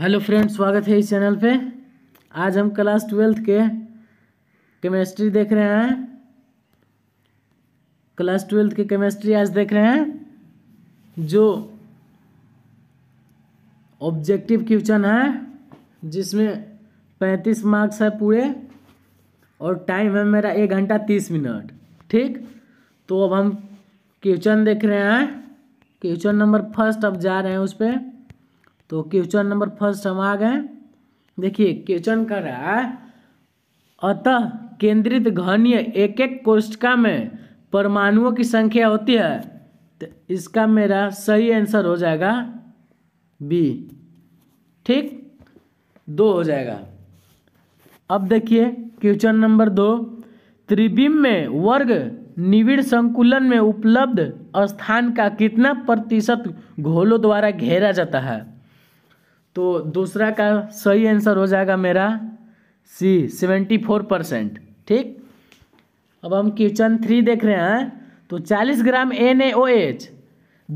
Hello friends स्वागत है इस चैनल पे आज हम क्लास ट्वेल्थ के केमिस्ट्री देख रहे हैं क्लास ट्वेल्थ के केमिस्ट्री आज देख रहे हैं जो ऑब्जेक्टिव क्वेश्चन है जिसमें पैंतीस मार्क्स है पूरे और टाइम है मेरा एक घंटा तीस मिनट ठीक तो अब हम क्वेश्चन देख रहे हैं क्वेश्चन नंबर फर्स्ट अब जा रहे हैं उस पर तो क्वेश्चन नंबर फर्स्ट हम आ गए देखिए क्वेश्चन कर रहा है अतः केंद्रित घनीय एक एक कोष्टिका में परमाणुओं की संख्या होती है तो इसका मेरा सही आंसर हो जाएगा बी ठीक दो हो जाएगा अब देखिए क्वेश्चन नंबर दो त्रिबिंब में वर्ग निविड़ संकुलन में उपलब्ध स्थान का कितना प्रतिशत घोलों द्वारा घेरा जाता है तो दूसरा का सही आंसर हो जाएगा मेरा सी सेवेंटी फोर परसेंट ठीक अब हम क्वेश्चन थ्री देख रहे हैं तो चालीस ग्राम एन एच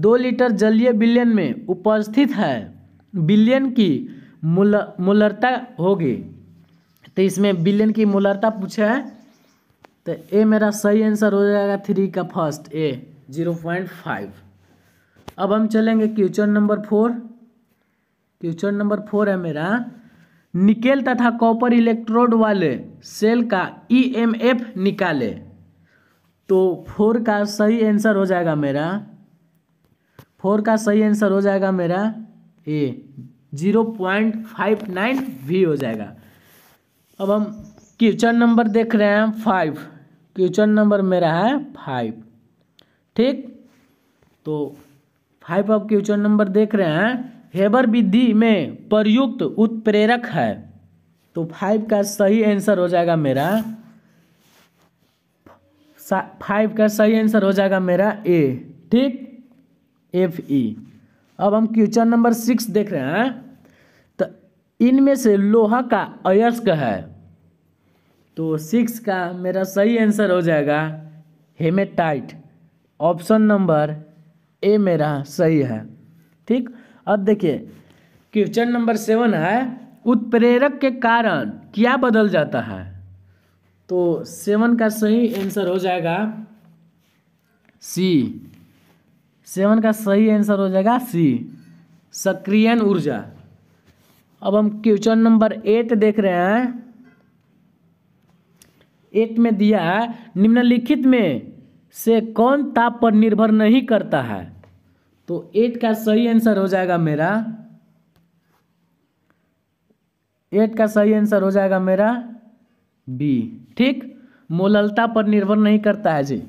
दो लीटर जलीय बिलियन में उपस्थित है बिलियन की मूल मूलरता होगी तो इसमें बिलियन की मूलरता पूछा है तो ए मेरा सही आंसर हो जाएगा थ्री का first A zero point five अब हम चलेंगे question number four question number four है मेरा निकेल तथा कॉपर इलेक्ट्रोड वाले सेल का ईएमएफ e निकाले तो फोर का सही आंसर हो जाएगा मेरा फोर का सही आंसर हो जाएगा मेरा A zero point five nine V हो जाएगा अब हम क्वेश्चन नंबर देख रहे हैं फाइव क्वेश्चन नंबर मेरा है फाइव ठीक तो फाइव आप क्वेश्चन नंबर देख रहे हैं हेबर विधि में प्रयुक्त उत्प्रेरक है तो फाइव का सही आंसर हो जाएगा मेरा फाइव का सही आंसर हो जाएगा मेरा ए ठीक एफ ई e। अब हम क्वेश्चन नंबर सिक्स देख रहे हैं तो इनमें से लोहा का अयस्क है तो सिक्स का मेरा सही आंसर हो जाएगा हेमेटाइट ऑप्शन नंबर ए मेरा सही है ठीक अब देखिए क्वेश्चन नंबर सेवन है उत्प्रेरक के कारण क्या बदल जाता है तो सेवन का सही आंसर हो जाएगा सी सेवन का सही आंसर हो जाएगा सी सक्रियन ऊर्जा अब हम क्वेश्चन नंबर एट देख रहे हैं एट में दिया है निम्नलिखित में से कौन ताप पर निर्भर नहीं करता है तो एट का सही आंसर हो जाएगा मेरा एट का सही आंसर हो जाएगा मेरा बी ठीक मोललता पर निर्भर नहीं करता है जी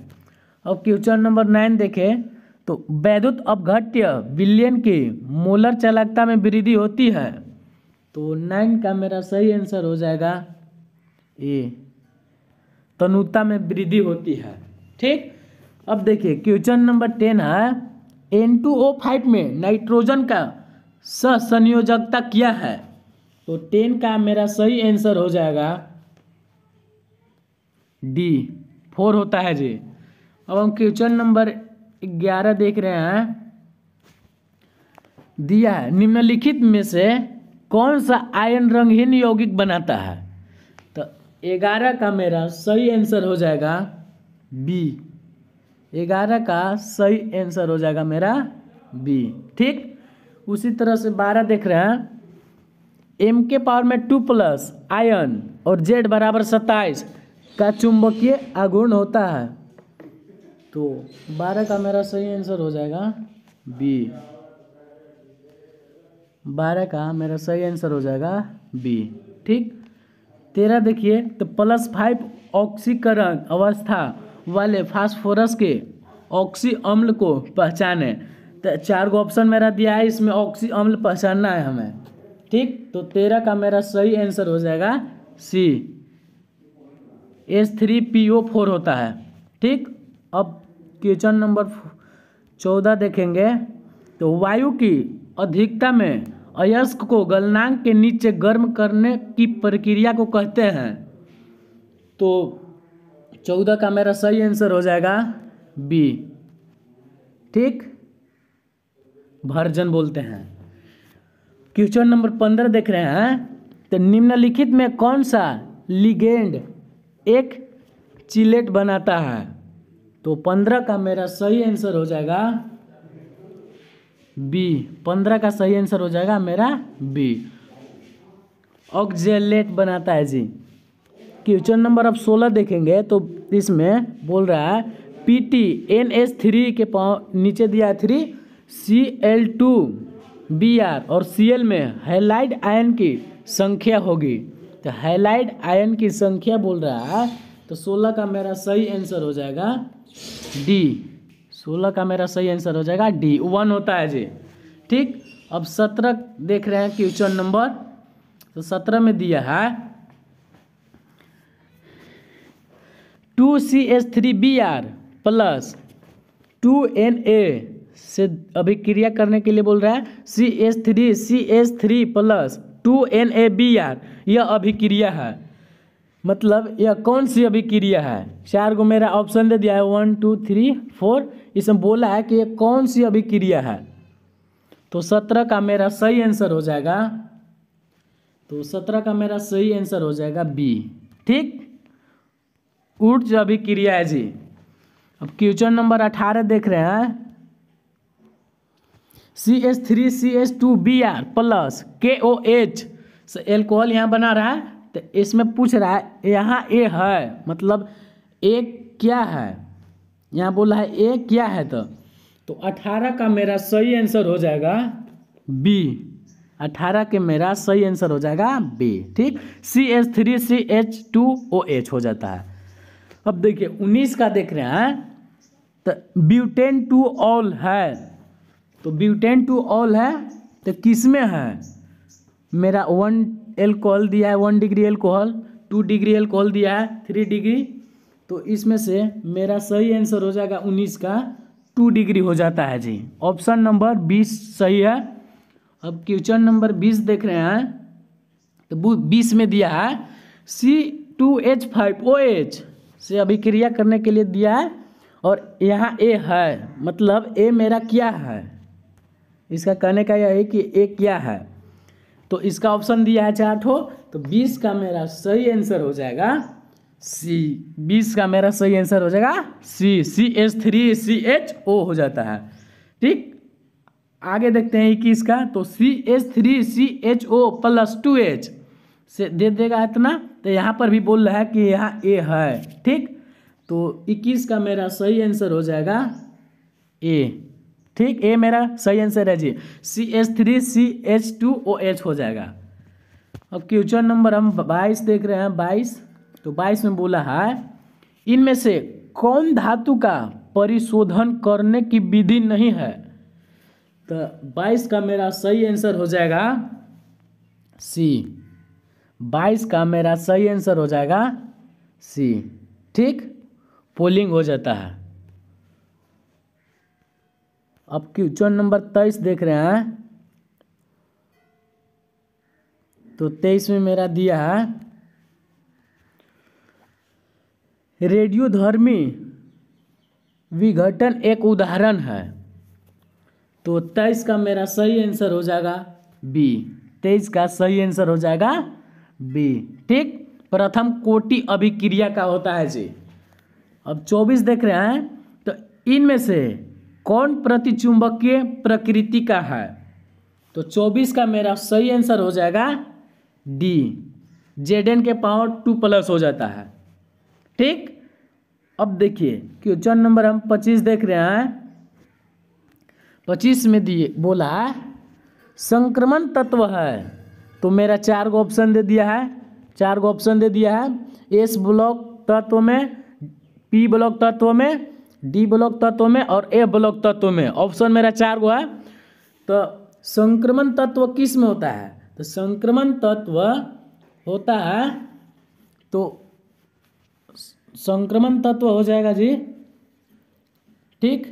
अब क्वेश्चन नंबर नाइन देखें तो वैद्युत अपघट्य विलियन की मोलर चालकता में वृद्धि होती है तो नाइन का मेरा सही आंसर हो जाएगा ए तनुता में वृद्धि होती है ठीक अब देखिए क्वेश्चन नंबर टेन है एन टू ओ फाइव में नाइट्रोजन का संयोजकता किया है तो टेन का मेरा सही आंसर हो जाएगा डी फोर होता है जी अब हम क्वेश्चन नंबर ग्यारह देख रहे हैं दिया है निम्नलिखित में से कौन सा आयन रंगहीन यौगिक बनाता है तो ग्यारह का मेरा सही आंसर हो जाएगा बी ग्यारह का सही आंसर हो जाएगा मेरा बी ठीक उसी तरह से बारह देख रहे हैं एम के पावर में टू प्लस आयन और जेड बराबर सत्ताईस का चुंबकीय आगुण होता है तो बारह का मेरा सही आंसर हो जाएगा बी बारह का मेरा सही आंसर हो जाएगा बी ठीक तेरह देखिए तो प्लस फाइव ऑक्सीकरण अवस्था वाले फास्फोरस के ऑक्सी अम्ल को पहचाने तो चार गो ऑप्शन मेरा दिया है इसमें ऑक्सी अम्ल पहचानना है हमें ठीक तो तेरह का मेरा सही आंसर हो जाएगा C S three P O four होता है ठीक अब क्वेश्चन नंबर चौदह देखेंगे तो वायु की अधिकता में अयस्क को गलनांक के नीचे गर्म करने की प्रक्रिया को कहते हैं तो चौदह का मेरा सही आंसर हो जाएगा बी ठीक भर्जन बोलते हैं क्वेश्चन नंबर पंद्रह देख रहे हैं तो निम्नलिखित में कौन सा लिगेंड एक चिलेट बनाता है तो पंद्रह का मेरा सही आंसर हो जाएगा बी पंद्रह का सही आंसर हो जाएगा मेरा बी ऑक्जेलेट बनाता है जी क्वेश्चन नंबर आप सोलह देखेंगे तो इसमें बोल रहा है P T N S three के नीचे दिया है three C L two B R और सी एल में हेलाइड आयन की संख्या होगी तो हेलाइड आयन की संख्या बोल रहा है तो सोलह का मेरा सही आंसर हो जाएगा डी सोलह का मेरा सही आंसर हो जाएगा डी वन होता है जी ठीक अब सत्रह देख रहे हैं क्वेश्चन नंबर तो सत्रह में दिया है two C H three B R plus two N A से अभिक्रिया करने के लिए बोल रहा है C H three C H three plus two N A B R यह अभिक्रिया है मतलब यह कौन सी अभिक्रिया है चार को मेरा ऑप्शन दे दिया है वन टू थ्री फोर इसमें बोला है कि यह कौन सी अभिक्रिया है तो सत्रह का मेरा सही आंसर हो जाएगा तो सत्रह का मेरा सही आंसर हो जाएगा बी ठीक उठ अभिक्रिया क्रिया है जी अब क्वेश्चन नंबर अठारह देख रहे हैं C S three C S two B R plus K O H से एल्कोहल यहाँ बना रहा है तो इसमें पूछ रहा है यहाँ ए है मतलब ए क्या है यहाँ बोला है ए क्या है तो तो अठारह का मेरा सही आंसर हो जाएगा बी अठारह के मेरा सही आंसर हो जाएगा बी ठीक C H three C H two O H हो जाता है अब देखिए उन्नीस का देख रहे हैं तो ब्यूटेन टू ऑल है तो ब्यूटेन टू ऑल है तो किस में है मेरा वन एल्कोहल दिया है one degree alcohol two degree alcohol दिया है थ्री डिग्री तो इसमें से मेरा सही आंसर हो जाएगा उन्नीस का टू डिग्री हो जाता है जी ऑप्शन नंबर बीस सही है अब क्वेश्चन नंबर बीस देख रहे हैं तो बीस में दिया है C two H five O H से अभिक्रिया करने के लिए दिया है और यहाँ ए है मतलब ए मेरा क्या है इसका कहने का यह है कि ए क्या है तो इसका ऑप्शन दिया है चार्ट हो तो बीस का मेरा सही आंसर हो जाएगा सी बीस का मेरा सही आंसर हो जाएगा C C H three C H O हो जाता है ठीक आगे देखते हैं इक्कीस का तो C H three C H O plus two H से दे देगा इतना तो यहाँ पर भी बोल रहा है कि यहाँ ए है ठीक तो इक्कीस का मेरा सही आंसर हो जाएगा ए ठीक ए मेरा सही आंसर है जी C H three C H two O H हो जाएगा अब क्वेश्चन नंबर हम बाईस देख रहे हैं बाईस तो बाईस में बोला है इनमें से कौन धातु का परिशोधन करने की विधि नहीं है तो बाईस का मेरा सही आंसर हो जाएगा सी बाईस का मेरा सही आंसर हो जाएगा सी ठीक पोलिंग हो जाता है अब क्वेश्चन नंबर तेईस देख रहे हैं तो तेईस में मेरा दिया है रेडियोधर्मी विघटन एक उदाहरण है तो तेईस का मेरा सही आंसर हो जाएगा बी तेईस का सही आंसर हो जाएगा बी ठीक प्रथम कोटि अभिक्रिया का होता है जी अब चौबीस देख रहे हैं तो इनमें से कौन प्रतिचुंबकीय प्रकृति का है तो चौबीस का मेरा सही आंसर हो जाएगा डी जेड के पावर टू प्लस हो जाता है ठीक अब देखिए क्वेश्चन नंबर हम पच्चीस देख रहे हैं पच्चीस में दिए बोला संक्रमण तत्व है तो मेरा चार गो ऑप्शन दे दिया है चार गो ऑप्शन दे दिया है एस ब्लॉक तत्व में पी ब्लॉक तत्व में डी ब्लॉक तत्व में और ए ब्लॉक तत्व में ऑप्शन मेरा चार गो है तो संक्रमण तत्व किस में होता है तो संक्रमण तत्व होता है तो संक्रमण तत्व हो जाएगा जी ठीक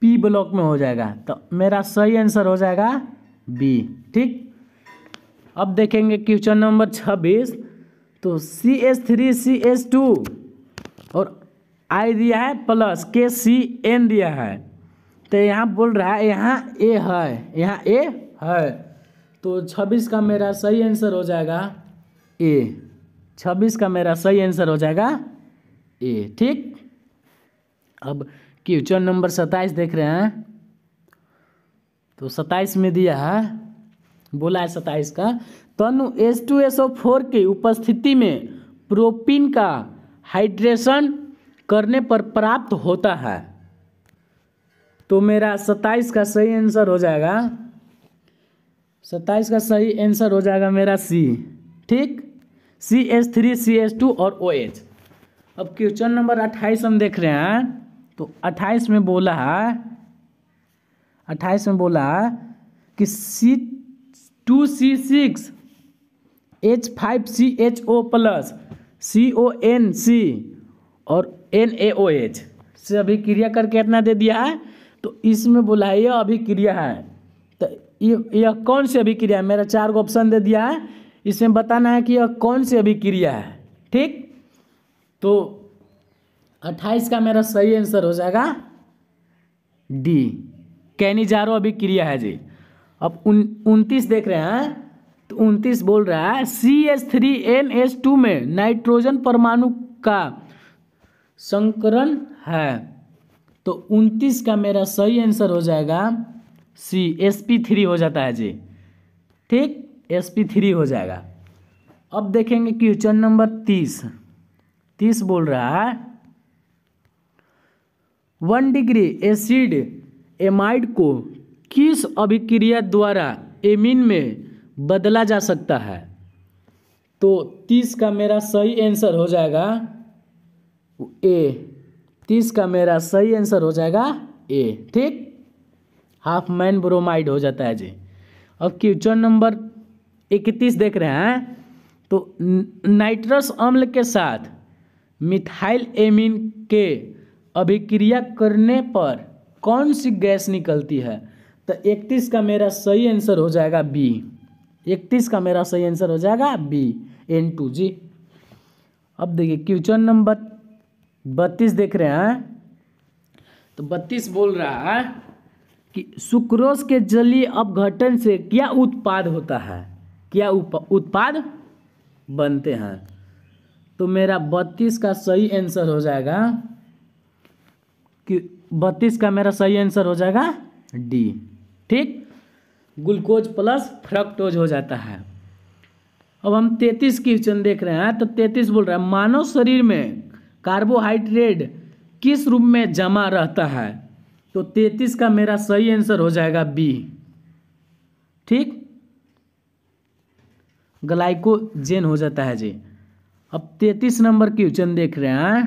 पी ब्लॉक में हो जाएगा तो मेरा सही आंसर हो जाएगा बी ठीक अब देखेंगे क्वेश्चन नंबर छब्बीस तो C S three C S two और आई दिया है प्लस के सी एन दिया है तो यहाँ बोल रहा है यहाँ ए है यहाँ ए है तो छब्बीस का मेरा सही आंसर हो जाएगा ए छब्बीस का मेरा सही आंसर हो जाएगा ए ठीक अब क्वेश्चन नंबर सत्ताईस देख रहे हैं तो सत्ताईस में दिया है बोला है सत्ताईस का तनु S two S O four की उपस्थिति में प्रोपीन का हाइड्रेशन करने पर प्राप्त होता है तो मेरा सत्ताईस का सही आंसर हो जाएगा सत्ताईस का सही आंसर हो जाएगा मेरा सी ठीक C S three C S two और ओ एच अब क्वेश्चन नंबर अट्ठाईस हम देख रहे हैं तो अट्ठाईस में बोला है अट्ठाईस में बोला कि C two C six H five C H O plus C O N C और एन ए ओ एच से अभी क्रिया करके इतना दे दिया है तो इसमें बोला है यह अभिक्रिया है तो यह कौन सी अभिक्रिया है मेरा चार गो ऑप्शन दे दिया है इसमें बताना है कि यह कौन सी अभिक्रिया है ठीक तो अट्ठाईस का मेरा सही आंसर हो जाएगा डी कैनिजारो अभिक्रिया है जी अब उनतीस देख रहे हैं तो उनतीस बोल रहा है C S three N S two में नाइट्रोजन परमाणु का संकरण है तो उनतीस का मेरा सही आंसर हो जाएगा सी एस पी थ्री हो जाता है जी ठीक एस पी थ्री हो जाएगा अब देखेंगे क्वेश्चन नंबर तीस तीस बोल रहा है वन डिग्री एसिड एमाइड को किस अभिक्रिया द्वारा एमिन में बदला जा सकता है तो तीस का मेरा सही आंसर हो जाएगा ए तीस का मेरा सही आंसर हो जाएगा ए ठीक हाफ मैन ब्रोमाइड हो जाता है जी अब क्वेश्चन नंबर इकतीस देख रहे हैं तो नाइट्रस अम्ल के साथ मिथाइल एमिन के अभिक्रिया करने पर कौन सी गैस निकलती है तो इकतीस का मेरा सही आंसर हो जाएगा बी इकतीस का मेरा सही आंसर हो जाएगा बी एन टू जी अब देखिए क्वेश्चन नंबर बत्तीस देख रहे हैं तो बत्तीस बोल रहा है कि सुक्रोज के जलीय अपघटन से क्या उत्पाद होता है क्या उत्पाद बनते हैं तो मेरा बत्तीस का सही आंसर हो जाएगा कि बत्तीस का मेरा सही आंसर हो जाएगा डी ठीक ग्लूकोज प्लस फ्रक्टोज हो जाता है अब हम तैतीस क्वेश्चन देख रहे हैं तो तैतीस बोल रहा है मानव शरीर में कार्बोहाइड्रेट किस रूप में जमा रहता है तो तैतीस का मेरा सही आंसर हो जाएगा बी ठीक ग्लाइकोजेन हो जाता है जी अब तैतीस नंबर क्वेश्चन देख रहे हैं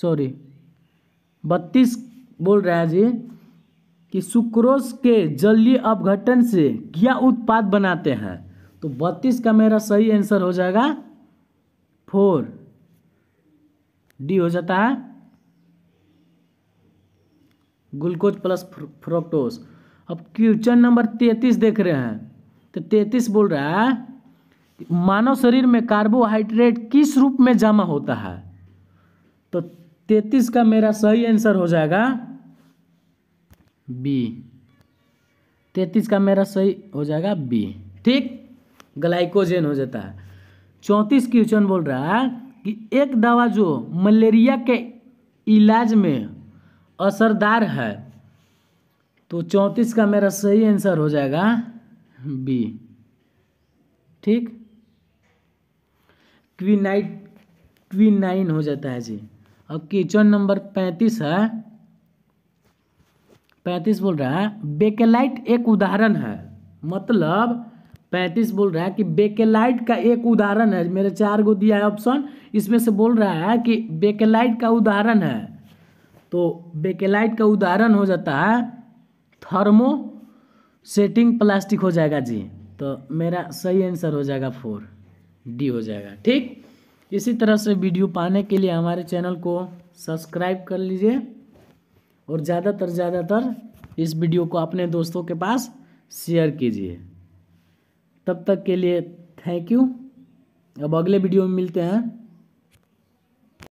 सॉरी बत्तीस बोल रहा है जी कि सुक्रोस के जलीय अपघटन से क्या उत्पाद बनाते हैं तो बत्तीस का मेरा सही आंसर हो जाएगा फोर डी हो जाता है ग्लूकोज प्लस फ्रोक्टोज अब क्वेश्चन नंबर तैतीस देख रहे हैं तो तैतीस बोल रहा है मानव शरीर में कार्बोहाइड्रेट किस रूप में जमा होता है तो तैतीस का मेरा सही आंसर हो जाएगा बी तैतीस का मेरा सही हो जाएगा बी ठीक ग्लाइकोजेन हो जाता है चौंतीस क्वेश्चन बोल रहा है कि एक दवा जो मलेरिया के इलाज में असरदार है तो चौंतीस का मेरा सही आंसर हो जाएगा बी ठीक क्वीनाइट क्वीनाइन हो जाता है जी अब क्वेश्चन नंबर पैंतीस है पैंतीस बोल रहा है बेकेलाइट एक उदाहरण है मतलब पैंतीस बोल रहा है कि बेकेलाइट का एक उदाहरण है मेरे चार को दिया है ऑप्शन इसमें से बोल रहा है कि बेकेलाइट का उदाहरण है तो बेकेलाइट का उदाहरण हो जाता है थर्मो सेटिंग प्लास्टिक हो जाएगा जी तो मेरा सही आंसर हो जाएगा फोर डी हो जाएगा ठीक इसी तरह से वीडियो पाने के लिए हमारे चैनल को सब्सक्राइब कर लीजिए और ज़्यादातर ज़्यादातर इस वीडियो को अपने दोस्तों के पास शेयर कीजिए तब तक के लिए थैंक यू अब अगले वीडियो में मिलते हैं